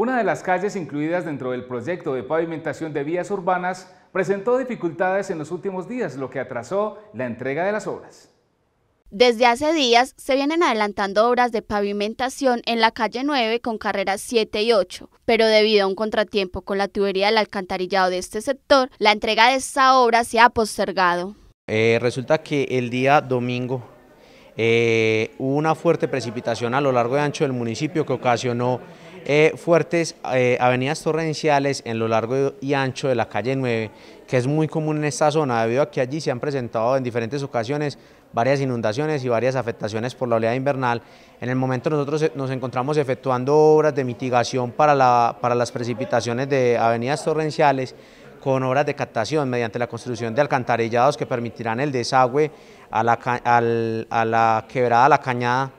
Una de las calles incluidas dentro del proyecto de pavimentación de vías urbanas presentó dificultades en los últimos días, lo que atrasó la entrega de las obras. Desde hace días se vienen adelantando obras de pavimentación en la calle 9 con carreras 7 y 8, pero debido a un contratiempo con la tubería del alcantarillado de este sector, la entrega de esta obra se ha postergado. Eh, resulta que el día domingo eh, hubo una fuerte precipitación a lo largo y ancho del municipio que ocasionó eh, fuertes eh, avenidas torrenciales en lo largo y ancho de la calle 9, que es muy común en esta zona, debido a que allí se han presentado en diferentes ocasiones varias inundaciones y varias afectaciones por la oleada invernal. En el momento nosotros eh, nos encontramos efectuando obras de mitigación para, las precipitaciones de avenidas torrenciales con obras de captación mediante la construcción de alcantarillados que permitirán el desagüe a la, a la quebrada La Cañada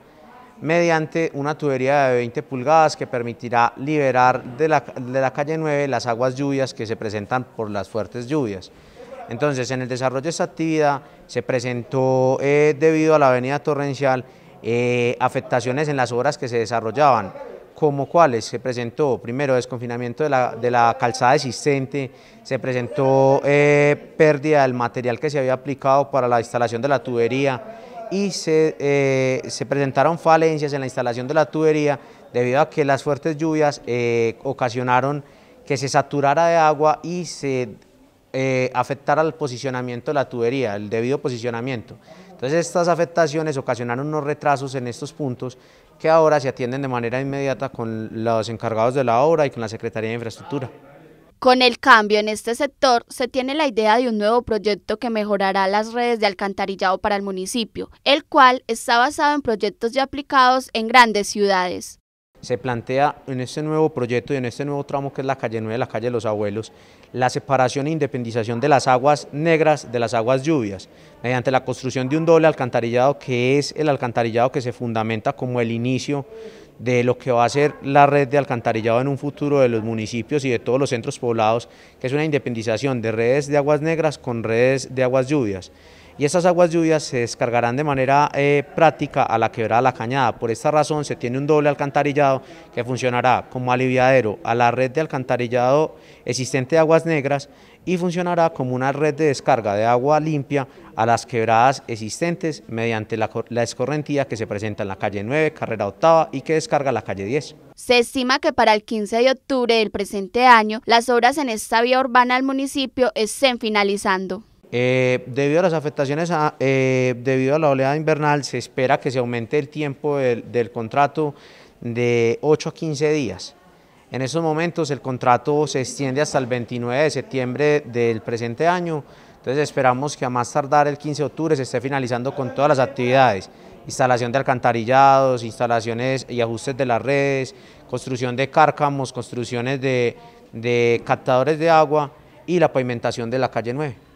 mediante una tubería de 20 pulgadas que permitirá liberar de la, de la calle 9 las aguas lluvias que se presentan por las fuertes lluvias. Entonces, en el desarrollo de esta actividad se presentó, eh, debido a la avenida torrencial, eh, afectaciones en las obras que se desarrollaban, como cuáles se presentó, primero, desconfinamiento de la, de la calzada existente, se presentó eh, pérdida del material que se había aplicado para la instalación de la tubería, y eh, se, presentaron falencias en la instalación de la tubería debido a que las fuertes lluvias eh, ocasionaron que se saturara de agua y se eh, afectara el posicionamiento de la tubería, el debido posicionamiento. Entonces estas afectaciones ocasionaron unos retrasos en estos puntos que ahora se atienden de manera inmediata con los encargados de la obra y con la Secretaría de Infraestructura. Con el cambio en este sector, se tiene la idea de un nuevo proyecto que mejorará las redes de alcantarillado para el municipio, el cual está basado en proyectos ya aplicados en grandes ciudades. Se plantea en este nuevo proyecto y en este nuevo tramo que es la calle 9, la calle de los abuelos, la separación e independización de las aguas negras de las aguas lluvias, mediante la construcción de un doble alcantarillado que es el alcantarillado que se fundamenta como el inicio de lo que va a ser la red de alcantarillado en un futuro de los municipios y de todos los centros poblados, que es una independización de redes de aguas negras con redes de aguas lluvias y esas aguas lluvias se descargarán de manera eh, práctica a la quebrada La Cañada. Por esta razón se tiene un doble alcantarillado que funcionará como aliviadero a la red de alcantarillado existente de aguas negras y funcionará como una red de descarga de agua limpia a las quebradas existentes mediante la, escorrentía que se presenta en la calle 9, carrera octava y que descarga la calle 10. Se estima que para el 15 de octubre del presente año las obras en esta vía urbana al municipio estén finalizando. Eh, debido a las afectaciones, ah, eh, debido a la oleada invernal, se espera que se aumente el tiempo del, contrato de 8 a 15 días. En estos momentos el contrato se extiende hasta el 29 de septiembre del presente año, entonces esperamos que a más tardar el 15 de octubre se esté finalizando con todas las actividades, instalación de alcantarillados, instalaciones y ajustes de las redes, construcción de cárcamos, construcciones de captadores de agua y la pavimentación de la calle 9.